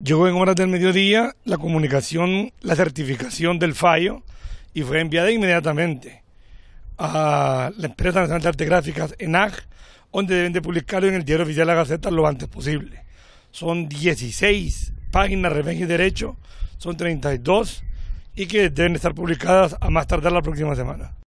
Llegó en horas del mediodía la comunicación, la certificación del fallo y fue enviada inmediatamente a la Empresa Nacional de Artes Gráficas, ENAG, donde deben de publicarlo en el diario oficial de la Gaceta lo antes posible. Son 16 páginas revés y derecho, son 32 y que deben estar publicadas a más tardar la próxima semana.